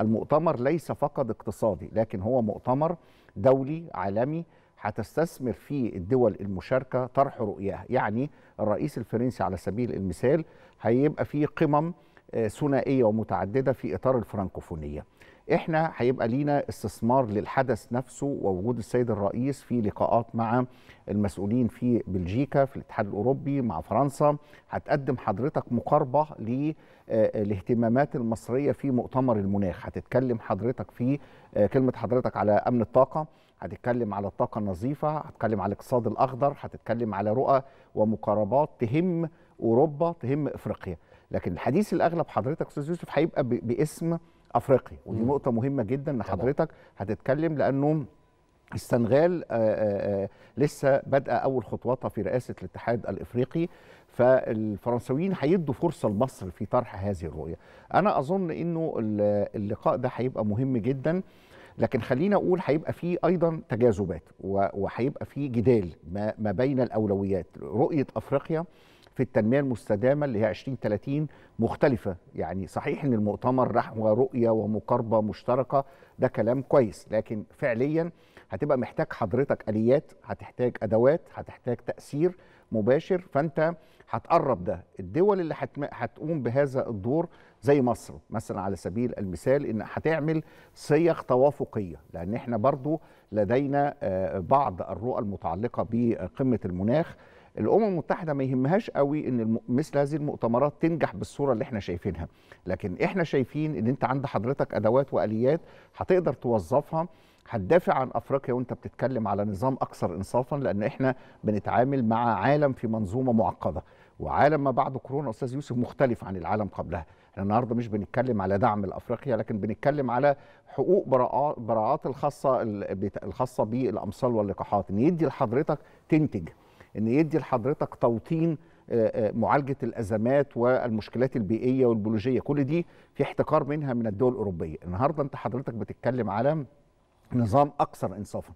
المؤتمر ليس فقط اقتصادي لكن هو مؤتمر دولي عالمي هتستثمر فيه الدول المشاركه طرح رؤياها يعني الرئيس الفرنسي على سبيل المثال هيبقى فيه قمم آه، ثنائيه ومتعدده في اطار الفرنكوفونيه احنا هيبقى لينا استثمار للحدث نفسه ووجود السيد الرئيس في لقاءات مع المسؤولين في بلجيكا في الاتحاد الاوروبي مع فرنسا هتقدم حضرتك مقاربه للاهتمامات آه، المصريه في مؤتمر المناخ هتتكلم حضرتك في آه، كلمه حضرتك على امن الطاقه هتتكلم على الطاقه النظيفه هتتكلم على الاقتصاد الاخضر هتتكلم على رؤى ومقاربات تهم اوروبا تهم افريقيا لكن الحديث الاغلب حضرتك استاذ يوسف هيبقى باسم افريقيا ودي نقطه مهمه جدا ان حضرتك هتتكلم لانه السنغال آه، آه، آه، لسه بادئه اول خطواتها في رئاسه الاتحاد الافريقي فالفرنسويين هيدوا فرصه لمصر في طرح هذه الرؤيه. انا اظن انه اللقاء ده هيبقى مهم جدا لكن خلينا اقول هيبقى فيه ايضا تجاذبات وهيبقى فيه جدال ما بين الاولويات رؤيه افريقيا في التنميه المستدامه اللي هي 2030 مختلفه يعني صحيح ان المؤتمر نحو رؤيه ومقاربه مشتركه ده كلام كويس لكن فعليا هتبقى محتاج حضرتك اليات هتحتاج ادوات هتحتاج تاثير مباشر فانت هتقرب ده الدول اللي هتقوم بهذا الدور زي مصر مثلا على سبيل المثال ان هتعمل صيغ توافقيه لان احنا برضو لدينا آه، بعض الرؤى المتعلقه بقمه المناخ الامم المتحده ما يهمهاش قوي ان مثل هذه المؤتمرات تنجح بالصوره اللي احنا شايفينها لكن احنا شايفين ان انت عند حضرتك ادوات واليات هتقدر توظفها هتدافع عن افريقيا وانت بتتكلم على نظام اكثر انصافا لان احنا بنتعامل مع عالم في منظومه معقده وعالم ما بعد كورونا استاذ يوسف مختلف عن العالم قبلها احنا النهارده مش بنتكلم على دعم لافريقيا لكن بنتكلم على حقوق براءات الخاصه الخاصه بالامصال واللقاحات ان يدي لحضرتك تنتج ان يدي لحضرتك توطين آه، آه، معالجه الازمات والمشكلات البيئيه والبيولوجيه كل دي في احتكار منها من الدول الاوروبيه النهارده انت حضرتك بتتكلم على نظام اكثر انصافا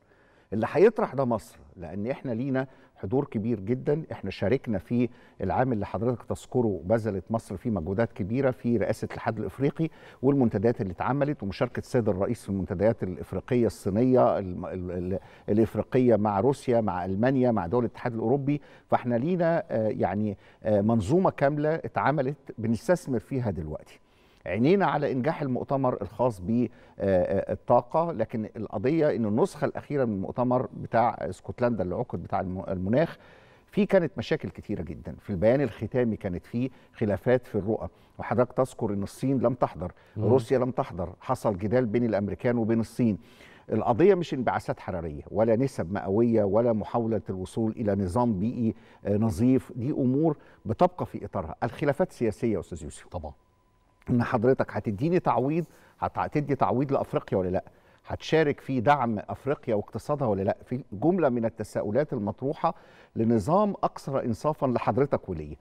اللي هيطرح ده مصر لان احنا لينا حضور كبير جدا احنا شاركنا في العام اللي حضرتك تذكره بذلت مصر فيه مجهودات كبيره في رئاسه الاتحاد الافريقي والمنتديات اللي اتعملت ومشاركه السيد الرئيس في المنتديات الافريقيه الصينيه الـ الـ الـ الافريقيه مع روسيا مع المانيا مع دول الاتحاد الاوروبي فاحنا لينا آه، يعني آه، منظومه كامله اتعملت بنستثمر فيها دلوقتي عينينا على انجاح المؤتمر الخاص بالطاقه آه، آه، لكن القضيه ان النسخه الاخيره من المؤتمر بتاع اسكتلندا اللي عقد بتاع المناخ في كانت مشاكل كتيره جدا في البيان الختامي كانت في خلافات في الرؤى وحضرتك تذكر ان الصين لم تحضر مم. روسيا لم تحضر حصل جدال بين الامريكان وبين الصين القضية مش انبعاثات حرارية ولا نسب مئوية ولا محاولة الوصول إلى نظام بيئي آه، نظيف دي أمور بتبقى في إطارها الخلافات سياسية أستاذ يوسف طبعا ان حضرتك هتديني تعويض هتدي تعويض لافريقيا ولا لا هتشارك في دعم افريقيا واقتصادها ولا لا في جمله من التساؤلات المطروحه لنظام اكثر انصافا لحضرتك وليا